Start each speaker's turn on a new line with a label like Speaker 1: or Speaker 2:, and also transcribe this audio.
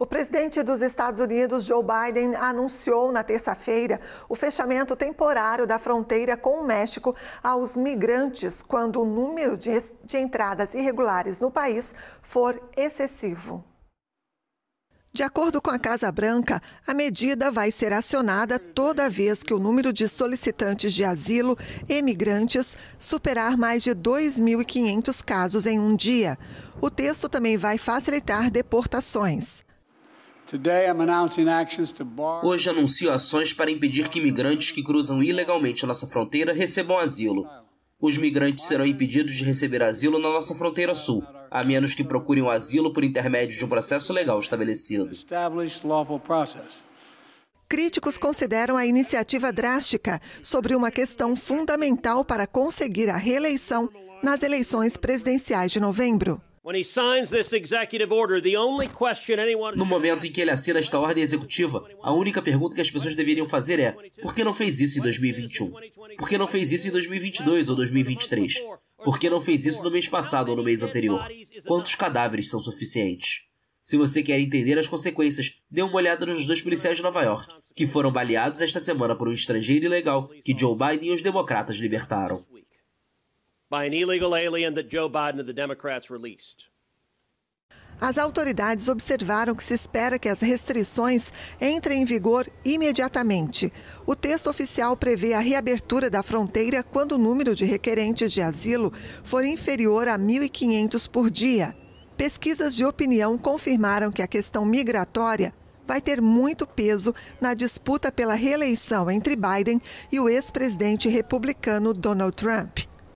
Speaker 1: O presidente dos Estados Unidos, Joe Biden, anunciou na terça-feira o fechamento temporário da fronteira com o México aos migrantes quando o número de, de entradas irregulares no país for excessivo. De acordo com a Casa Branca, a medida vai ser acionada toda vez que o número de solicitantes de asilo emigrantes superar mais de 2.500 casos em um dia. O texto também vai facilitar deportações.
Speaker 2: Hoje anuncio ações para impedir que imigrantes que cruzam ilegalmente a nossa fronteira recebam asilo. Os migrantes serão impedidos de receber asilo na nossa fronteira sul, a menos que procurem o asilo por intermédio de um processo legal estabelecido.
Speaker 1: Críticos consideram a iniciativa drástica sobre uma questão fundamental para conseguir a reeleição nas eleições presidenciais de novembro.
Speaker 2: No momento em que ele assina esta ordem executiva, a única pergunta que as pessoas deveriam fazer é: por que não fez isso em 2021? Por que não fez isso em 2022 ou 2023? Por que não fez isso no mês passado ou no mês anterior? Quantos cadáveres são suficientes? Se você quer entender as consequências, dê uma olhada nos dois policiais de Nova York, que foram baleados esta semana por um estrangeiro ilegal que Joe Biden e os democratas libertaram
Speaker 3: by an illegal alien that Joe Biden and the Democrats released.
Speaker 1: As autoridades observaram que se espera que as restrições entrem em vigor imediatamente. O texto oficial prevê a reabertura da fronteira quando o número de requerentes de asilo for inferior a 1.500 por dia. Pesquisas de opinião confirmaram que a questão migratória vai ter muito peso na disputa pela reeleição entre Biden e o ex-presidente republicano Donald Trump.